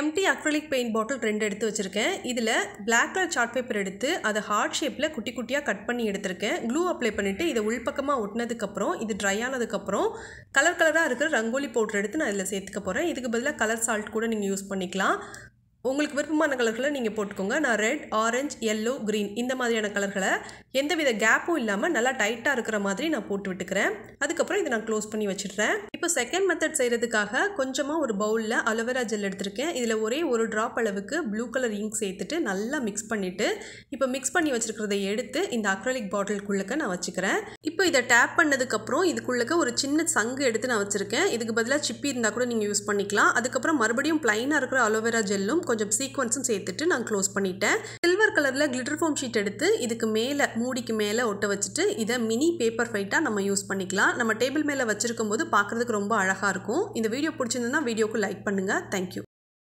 empty acrylic paint பாட்டில் ரெண்டு எடுத்து வச்சுருக்கேன் இதில் பிளாக் கலர் சார்ட் பேப்பர் எடுத்து அதை ஹார்ட் ஷேப்பில் குட்டி குட்டியாக கட் பண்ணி எடுத்திருக்கேன் க்ளூ அப்ளை பண்ணிவிட்டு இதை உள்பக்கமாக ஒட்டினதுக்கப்புறம் இது ட்ரை ஆனதுக்கப்புறம் கலர் கலராக இருக்கிற ரங்கோலி பவுட்ரு எடுத்து நான் இதில் சேர்த்துக்க போகிறேன் இதுக்கு பதிலாக கலர் சால்ட் கூட நீங்கள் யூஸ் பண்ணிக்கலாம் உங்களுக்கு விருப்பமான கலர்களை நீங்கள் போட்டுக்கோங்க நான் ரெட் ஆரஞ்ச் எல்லோ க்ரீன் இந்த மாதிரியான கலர்களை எந்தவித கேப்பும் இல்லாமல் நல்லா டைட்டாக இருக்கிற மாதிரி நான் போட்டு விட்டுக்கிறேன் அதுக்கப்புறம் இதை நான் க்ளோஸ் பண்ணி வச்சிடுறேன் இப்போ செகண்ட் மெத்தட் செய்கிறதுக்காக கொஞ்சமாக ஒரு பவுலில் அலோவேரா ஜெல் எடுத்திருக்கேன் இதில் ஒரே ஒரு ட்ராப் அளவுக்கு ப்ளூ கலர் இங்க் சேர்த்துட்டு நல்லா மிக்ஸ் பண்ணிவிட்டு இப்போ மிக்ஸ் பண்ணி வச்சுருக்கிறத எடுத்து இந்த அக்ரலிக் பாட்டிலுக்குள்ளக்க நான் வச்சுக்கிறேன் இப்போ இதை டேப் பண்ணதுக்கப்புறம் இதுக்குள்ளக்க ஒரு சின்ன சங்கு எடுத்து நான் வச்சுருக்கேன் இதுக்கு பதிலாக சிப்பி இருந்தால் கூட நீங்கள் யூஸ் பண்ணிக்கலாம் அதுக்கப்புறம் மறுபடியும் ப்ளைனாக இருக்கிற அலோவேரா ஜெல்லும் கொஞ்சம் சீக்வன்ஸும் சேர்த்துட்டு நான் க்ளோஸ் பண்ணிட்டேன் சில்வர் கலரில் கிளிட்டர் ஃபோம் ஷீட் எடுத்து இதுக்கு மேலே மூடிக்கு மேலே ஒட்ட வச்சுட்டு இதை மினி பேப்பர் ஃபைட்டாக நம்ம யூஸ் பண்ணிக்கலாம் நம்ம டேபிள் மேலே வச்சிருக்கும் போது பார்க்குறதுக்கு ரொம்ப அழகாக இருக்கும் இந்த வீடியோ பிடிச்சிருந்ததுன்னா வீடியோக்கு லைக் பண்ணுங்கள் தேங்க்யூ